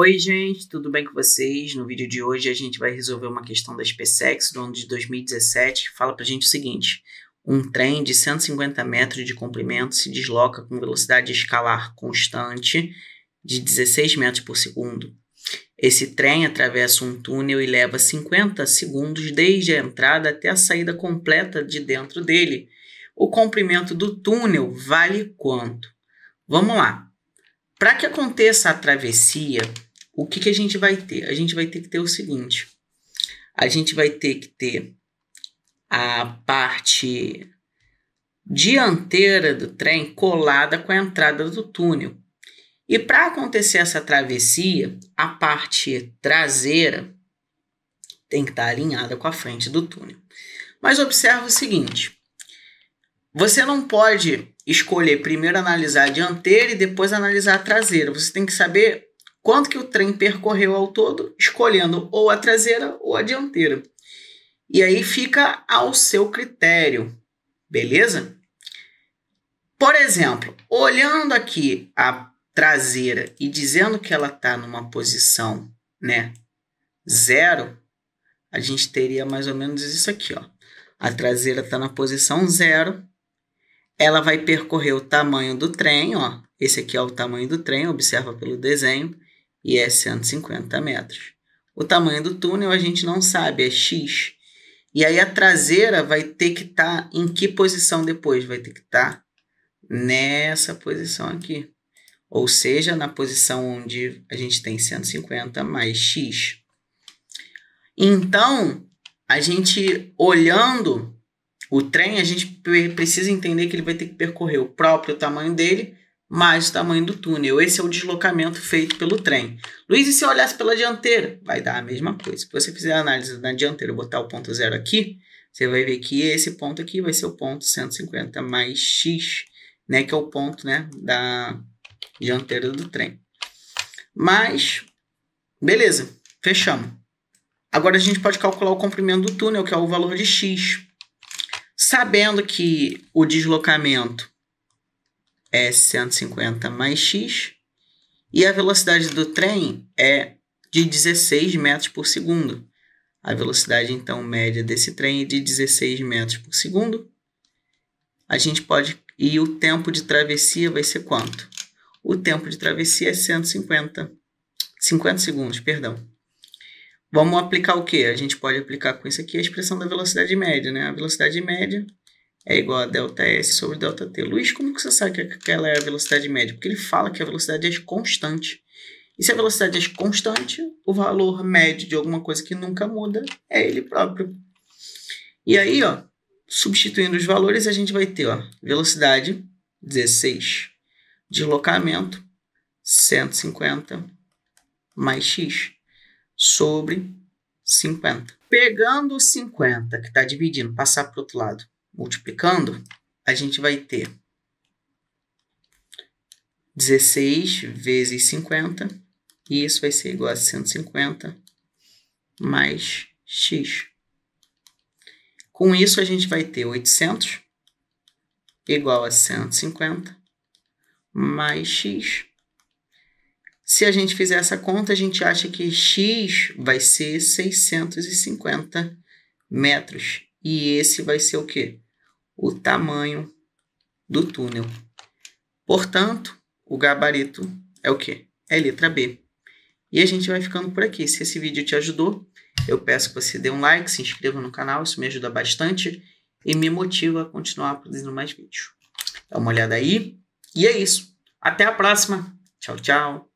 Oi, gente, tudo bem com vocês? No vídeo de hoje a gente vai resolver uma questão da SpaceX do ano de 2017 que fala pra gente o seguinte: um trem de 150 metros de comprimento se desloca com velocidade escalar constante de 16 metros por segundo. Esse trem atravessa um túnel e leva 50 segundos desde a entrada até a saída completa de dentro dele. O comprimento do túnel vale quanto? Vamos lá. Para que aconteça a travessia, o que, que a gente vai ter? A gente vai ter que ter o seguinte: a gente vai ter que ter a parte dianteira do trem colada com a entrada do túnel. E para acontecer essa travessia, a parte traseira tem que estar tá alinhada com a frente do túnel. Mas observa o seguinte: você não pode escolher primeiro analisar a dianteira e depois analisar a traseira. Você tem que saber quanto que o trem percorreu ao todo, escolhendo ou a traseira ou a dianteira. E aí fica ao seu critério, beleza? Por exemplo, olhando aqui a traseira e dizendo que ela está numa posição né, zero, a gente teria mais ou menos isso aqui. Ó. A traseira está na posição zero, ela vai percorrer o tamanho do trem, ó. esse aqui é o tamanho do trem, observa pelo desenho, e é 150 metros. O tamanho do túnel a gente não sabe, é X. E aí a traseira vai ter que estar tá em que posição depois? Vai ter que estar tá nessa posição aqui. Ou seja, na posição onde a gente tem 150 mais X. Então, a gente olhando o trem, a gente precisa entender que ele vai ter que percorrer o próprio tamanho dele mais o tamanho do túnel. Esse é o deslocamento feito pelo trem. Luiz, e se eu olhasse pela dianteira? Vai dar a mesma coisa. Se você fizer a análise na dianteira, botar o ponto zero aqui, você vai ver que esse ponto aqui vai ser o ponto 150 mais x, né, que é o ponto né, da dianteira do trem. Mas, beleza, fechamos. Agora a gente pode calcular o comprimento do túnel, que é o valor de x. Sabendo que o deslocamento é 150 mais x e a velocidade do trem é de 16 metros por segundo. A velocidade então média desse trem é de 16 metros por segundo. A gente pode e o tempo de travessia vai ser quanto? O tempo de travessia é 150 50 segundos, perdão. Vamos aplicar o que? A gente pode aplicar com isso aqui a expressão da velocidade média, né? A velocidade média é igual a ΔS sobre ΔT. Luiz, como que você sabe que aquela é a velocidade média? Porque ele fala que a velocidade é constante. E se a velocidade é constante, o valor médio de alguma coisa que nunca muda é ele próprio. E aí, ó, substituindo os valores, a gente vai ter ó, velocidade 16, deslocamento 150 mais x sobre 50. Pegando 50 que está dividindo, passar para o outro lado, multiplicando, a gente vai ter 16 vezes 50, e isso vai ser igual a 150 mais x. Com isso, a gente vai ter 800 igual a 150 mais x. Se a gente fizer essa conta, a gente acha que x vai ser 650 metros. E esse vai ser o quê? o tamanho do túnel. Portanto, o gabarito é o quê? É letra B. E a gente vai ficando por aqui. Se esse vídeo te ajudou, eu peço que você dê um like, se inscreva no canal, isso me ajuda bastante e me motiva a continuar produzindo mais vídeos. Dá uma olhada aí. E é isso. Até a próxima. Tchau, tchau.